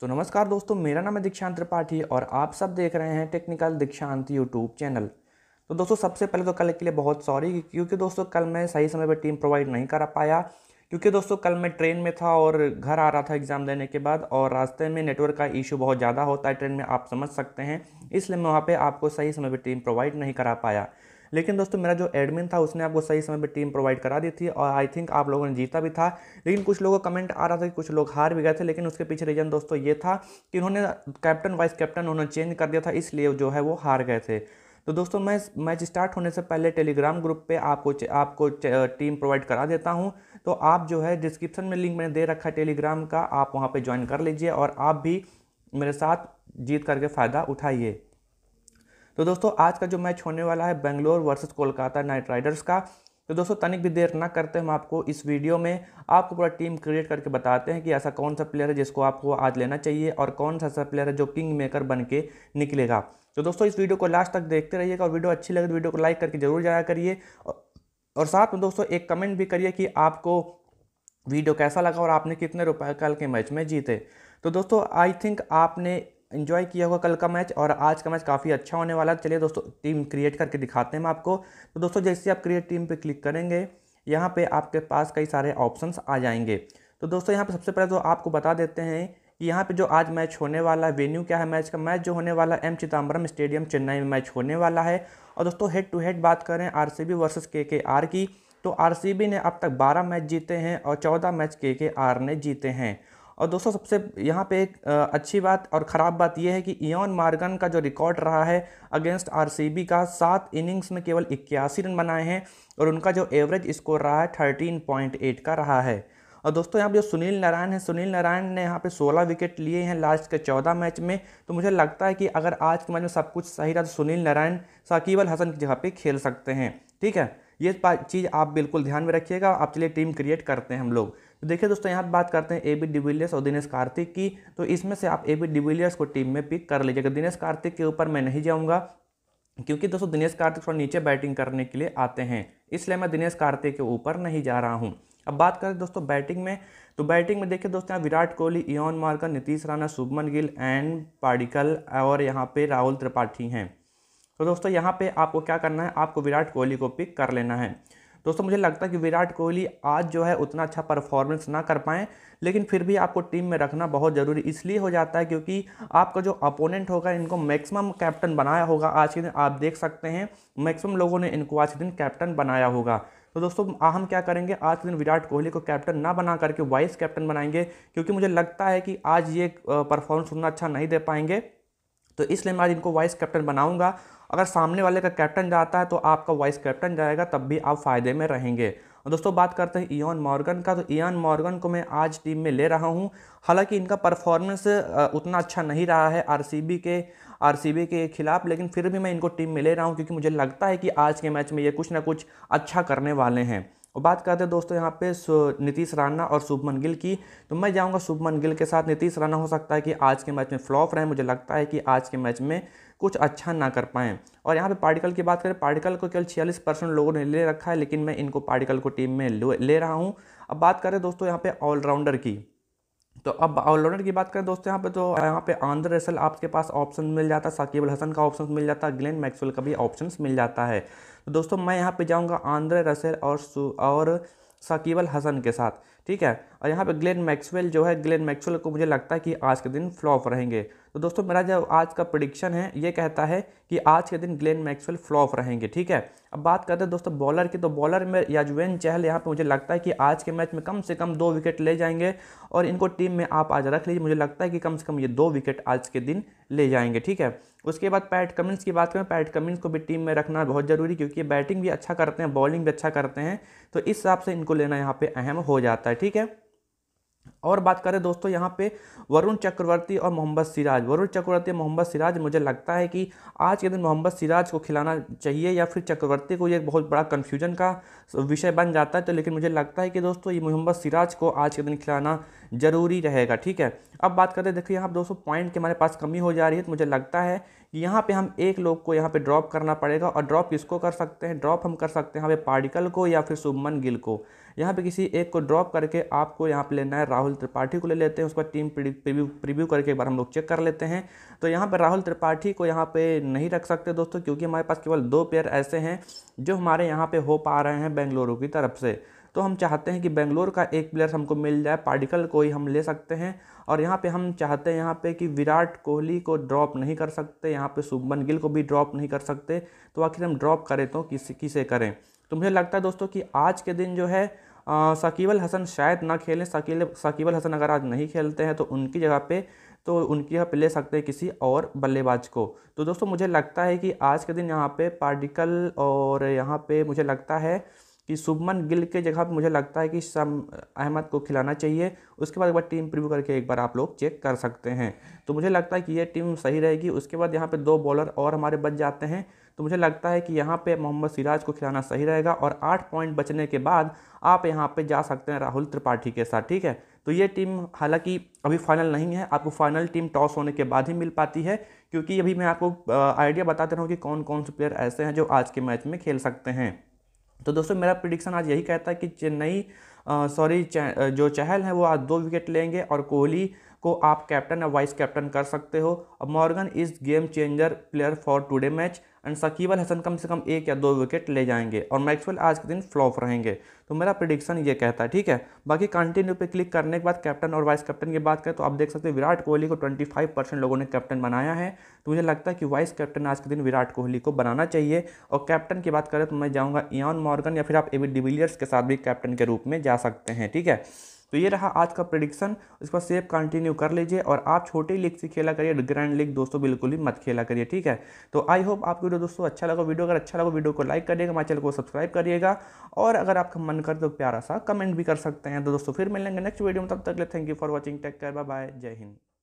तो नमस्कार दोस्तों मेरा नाम है दीक्षांत त्रिपाठी और आप सब देख रहे हैं टेक्निकल दीक्षांत यूट्यूब चैनल तो दोस्तों सबसे पहले तो कल के लिए बहुत सॉरी क्योंकि दोस्तों कल मैं सही समय पर टीम प्रोवाइड नहीं करा पाया क्योंकि दोस्तों कल मैं ट्रेन में था और घर आ रहा था एग्ज़ाम देने के बाद और रास्ते में नेटवर्क का इशू बहुत ज़्यादा होता है ट्रेन में आप समझ सकते हैं इसलिए मैं वहाँ पर आपको सही समय पर टीम प्रोवाइड नहीं करा पाया लेकिन दोस्तों मेरा जो एडमिन था उसने आपको सही समय पर टीम प्रोवाइड करा दी थी और आई थिंक आप लोगों ने जीता भी था लेकिन कुछ लोगों का कमेंट आ रहा था कि कुछ लोग हार भी गए थे लेकिन उसके पीछे रीज़न दोस्तों ये था कि उन्होंने कैप्टन वाइस कैप्टन उन्होंने चेंज कर दिया था इसलिए जो है वो हार गए थे तो दोस्तों मैं मैच स्टार्ट होने से पहले टेलीग्राम ग्रुप पे आपको आपको टीम प्रोवाइड करा देता हूँ तो आप जो है डिस्क्रिप्शन में लिंक मैंने दे रखा है टेलीग्राम का आप वहाँ पे ज्वाइन कर लीजिए और आप भी मेरे साथ जीत करके फ़ायदा उठाइए तो दोस्तों आज का जो मैच होने वाला है Bangalore versus Kolkata Knight Riders का तो दोस्तों तनिक भी देर ना करते हम आपको इस वीडियो में आपको पूरा टीम क्रिएट करके बताते हैं कि ऐसा कौन सा प्लेयर है जिसको आपको आज लेना चाहिए और कौन सा ऐसा प्लेयर है जो किंग मेकर बन के निकलेगा तो दोस्तों इस वीडियो को लास्ट तक देखते रहिएगा और वीडियो अच्छी लगे तो वीडियो को लाइक करके जरूर जाया करिए और साथ में दोस्तों एक कमेंट भी करिए कि आपको वीडियो कैसा लगा और आपने कितने रुपए कल के मैच में जीते तो दोस्तों आई थिंक आपने इन्जॉय किया होगा कल का मैच और आज का मैच काफ़ी अच्छा होने वाला है चलिए दोस्तों टीम क्रिएट करके दिखाते हैं मैं आपको तो दोस्तों जैसे आप क्रिएट टीम पे क्लिक करेंगे यहाँ पे आपके पास कई सारे ऑप्शंस आ जाएंगे तो दोस्तों यहाँ पे सबसे पहले तो आपको बता देते हैं कि यहाँ पे जो आज मैच होने वाला है वेन्यू क्या है मैच का मैच जो होने वाला एम चिदम्बरम स्टेडियम चेन्नई में मैच होने वाला है और दोस्तों हेड टू हेड बात करें आर सी वर्सेज के के आर की तो आर ने अब तक बारह मैच जीते हैं और चौदह मैच के के आर ने जीते हैं और दोस्तों सबसे यहाँ पे एक अच्छी बात और ख़राब बात यह है कि इयन मार्गन का जो रिकॉर्ड रहा है अगेंस्ट आरसीबी का सात इनिंग्स में केवल इक्यासी रन बनाए हैं और उनका जो एवरेज स्कोर रहा है थर्टीन पॉइंट एट का रहा है और दोस्तों यहाँ पर जो सुनील नारायण है सुनील नारायण ने यहाँ पे 16 विकेट लिए हैं लास्ट के 14 मैच में तो मुझे लगता है कि अगर आज के मैच में सब कुछ सही रहा तो सुनील नारायण साकीब अल हसन की जगह पे खेल सकते हैं ठीक है ये चीज़ आप बिल्कुल ध्यान में रखिएगा आप चलिए टीम क्रिएट करते हैं हम लोग तो देखिए दोस्तों यहाँ बात करते हैं ए बी डिविलियर्स और दिनेश कार्तिक की तो इसमें से आप ए बी डिविलियर्स को टीम में पिक कर लीजिएगा दिनेश कार्तिक के ऊपर मैं नहीं जाऊँगा क्योंकि दोस्तों दिनेश कार्तिक थोड़ा नीचे बैटिंग करने के लिए आते हैं इसलिए मैं दिनेश कार्तिक के ऊपर नहीं जा रहा हूँ अब बात करें दोस्तों बैटिंग में तो बैटिंग में देखिए दोस्तों यहाँ Virat Kohli Aiden Markram Nitish Rana Shubman Gill and Padikkal और यहाँ पे राहुल त्रिपाठी हैं तो दोस्तों यहाँ पे आपको क्या करना है आपको विराट कोहली को पिक कर लेना है दोस्तों मुझे लगता है कि विराट कोहली आज जो है उतना अच्छा परफॉर्मेंस ना कर पाएँ लेकिन फिर भी आपको टीम में रखना बहुत ज़रूरी इसलिए हो जाता है क्योंकि आपका जो अपोनेंट होगा इनको मैक्सिमम कैप्टन बनाया होगा आज के दिन आप देख सकते हैं मैक्सिमम लोगों ने इनको आज के दिन कैप्टन बनाया होगा तो दोस्तों हम क्या करेंगे आज के दिन विराट कोहली को कैप्टन ना बना करके वाइस कैप्टन बनाएंगे क्योंकि मुझे लगता है कि आज ये परफॉर्मेंस उतना अच्छा नहीं दे पाएंगे तो इसलिए मैं आज इनको वाइस कैप्टन बनाऊंगा अगर सामने वाले का कैप्टन जाता है तो आपका वाइस कैप्टन जाएगा तब भी आप फ़ायदे में रहेंगे और दोस्तों बात करते हैं ईन मॉर्गन का तो ईन मॉर्गन को मैं आज टीम में ले रहा हूँ हालांकि इनका परफॉर्मेंस उतना अच्छा नहीं रहा है आरसीबी के आरसीबी के खिलाफ लेकिन फिर भी मैं इनको टीम में ले रहा हूँ क्योंकि मुझे लगता है कि आज के मैच में ये कुछ ना कुछ अच्छा करने वाले हैं और बात करते हैं दोस्तों यहाँ पे नीतीश राणा और शुभमन गिल की तो मैं जाऊँगा शुभमन गिल के साथ नीतीश राणा हो सकता है कि आज के मैच में फ्लॉप रहे मुझे लगता है कि आज के मैच में कुछ अच्छा ना कर पाएँ और यहाँ पे पार्टिकल की बात करें पार्टिकल को केवल छियालीस परसेंट लोगों ने ले रखा है लेकिन मैं इनको पार्टिकल को टीम में ले रहा हूँ अब बात करें दोस्तों यहाँ पे ऑलराउंडर की तो अब ऑलराउंडर की बात करें दोस्तों यहाँ पे तो यहाँ पे आंध्र रसल आपके पास ऑप्शन मिल जाता है साकिब हसन का ऑप्शन मिल जाता है ग्लेन मैक्सवेल का भी ऑप्शन मिल जाता है तो दोस्तों मैं यहाँ पे जाऊँगा आंध्र रसल और और साकिबल हसन के साथ ठीक है और यहाँ पे ग्लेन मैक्सवेल जो है ग्लेन मैक्सवेल को मुझे लगता है कि आज के दिन फ्लॉप रहेंगे तो दोस्तों मेरा जो आज का प्रडिक्शन है ये कहता है कि आज के दिन ग्लेन मैक्सवेल फ्लॉप रहेंगे ठीक है अब बात करते हैं दोस्तों बॉलर की तो बॉलर में याजवेन चहल यहाँ पे मुझे लगता है कि आज के मैच में कम से कम दो विकेट ले जाएंगे और इनको टीम में आप आज रख लीजिए मुझे लगता है कि कम से कम ये दो विकेट आज के दिन ले जाएंगे ठीक है उसके बाद पैट कमिंस की बात करें पैट कमिंस को भी टीम में रखना बहुत ज़रूरी क्योंकि बैटिंग भी अच्छा करते हैं बॉलिंग भी अच्छा करते हैं तो इस हिसाब से इनको लेना यहाँ पर अहम हो जाता है ठीक है और बात करें दोस्तों यहाँ पे वरुण चक्रवर्ती और मोहम्मद सिराज वरुण चक्रवर्ती और मोहम्मद सिराज मुझे लगता है कि आज के दिन मोहम्मद सिराज को खिलाना चाहिए या फिर चक्रवर्ती को ये बहुत बड़ा कन्फ्यूजन का विषय बन जाता है तो लेकिन मुझे लगता है कि दोस्तों ये मोहम्मद सिराज को आज के दिन खिलाना ज़रूरी रहेगा ठीक है अब बात करें देखिए यहाँ दोस्तों पॉइंट के हमारे पास कमी हो जा रही है तो मुझे लगता है कि यहाँ पे हम एक लोग को यहाँ पे ड्रॉप करना पड़ेगा और ड्रॉप किसको कर सकते हैं ड्रॉप हम कर सकते हैं यहाँ पे पार्टिकल को या फिर सुमन गिल को यहाँ पे किसी एक को ड्रॉप करके आपको यहाँ पे लेना है राहुल त्रिपाठी को ले लेते हैं बाद टीम प्रीव्यू प्रीव्यू करके एक बार हम लोग चेक कर लेते हैं तो यहाँ पर राहुल त्रिपाठी को यहाँ पर नहीं रख सकते दोस्तों क्योंकि हमारे पास केवल दो प्लेयर ऐसे हैं जो हमारे यहाँ पर हो पा रहे हैं बेंगलुरु की तरफ से तो हम चाहते हैं कि बेंगलोर का एक प्लेयर हमको मिल जाए पार्टिकल को ही हम ले सकते हैं और यहाँ पे हम चाहते हैं यहाँ पे कि विराट कोहली को ड्रॉप नहीं कर सकते यहाँ पे शुभमन गिल को भी ड्रॉप नहीं कर सकते तो आखिर हम ड्रॉप करें तो किस किसे करें तो मुझे लगता है दोस्तों कि आज के दिन जो है सकीबल हसन शायद ना खेलें सकील सकीबल हसन अगर आज नहीं खेलते हैं तो उनकी जगह पर तो उनकी यहाँ पर ले सकते हैं किसी और बल्लेबाज को तो दोस्तों मुझे लगता है कि आज के दिन यहाँ पे पार्टिकल और यहाँ पे मुझे लगता है कि शुभमन गिल के जगह पर मुझे लगता है कि सम अहमद को खिलाना चाहिए उसके बाद एक बार टीम प्रिव्यू करके एक बार आप लोग चेक कर सकते हैं तो मुझे लगता है कि ये टीम सही रहेगी उसके बाद यहाँ पे दो बॉलर और हमारे बच जाते हैं तो मुझे लगता है कि यहाँ पे मोहम्मद सिराज को खिलाना सही रहेगा और आठ पॉइंट बचने के बाद आप यहाँ पर जा सकते हैं राहुल त्रिपाठी के साथ ठीक है तो ये टीम हालांकि अभी फाइनल नहीं है आपको फाइनल टीम टॉस होने के बाद ही मिल पाती है क्योंकि अभी मैं आपको आइडिया बताते रहूँ कि कौन कौन से प्लेयर ऐसे हैं जो आज के मैच में खेल सकते हैं तो दोस्तों मेरा प्रिडिक्शन आज यही कहता है कि चेन्नई सॉरी चे, जो चहल है वो आज दो विकेट लेंगे और कोहली को आप कैप्टन या वाइस कैप्टन कर सकते हो और Morgan is game changer player for today match and Shakib Al Hasan कम से कम एक या दो विकेट ले जाएंगे और मैक्सवेल आज के दिन फ्लॉप रहेंगे तो मेरा प्रिडिक्शन ये कहता है ठीक है बाकी कंटिन्यू पे क्लिक करने के बाद कैप्टन और वाइस कैप्टन की बात करें तो आप देख सकते हैं विराट कोहली को ट्वेंटी फाइव परसेंट लोगों ने कैप्टन बनाया है तो मुझे लगता है कि वाइस कैप्टन आज के दिन विराट कोहली को बनाना चाहिए और कैप्टन की बात करें तो मैं जाऊँगा इयान मॉर्गन या फिर आप एवी डिविलियर्स के साथ भी कैप्टन के रूप में जा सकते हैं ठीक है तो ये रहा आज का प्रडिक्शन इसको सेव कंटिन्यू कर लीजिए और आप छोटी लीग से खेला करिए ग्रैंड लीग दोस्तों बिल्कुल ही मत खेला करिए ठीक है तो आई होप आपको वीडियो दोस्तों अच्छा लगा वीडियो अगर अच्छा लगा वीडियो को लाइक करिएगा हमारे चैनल को सब्सक्राइब करिएगा और अगर आपका मन कर तो प्यारा सा कमेंट भी कर सकते हैं तो दोस्तों फिर मिलेंगे नेक्स्ट वीडियो में तब तक ले thank you for watching take care bye जय हिंद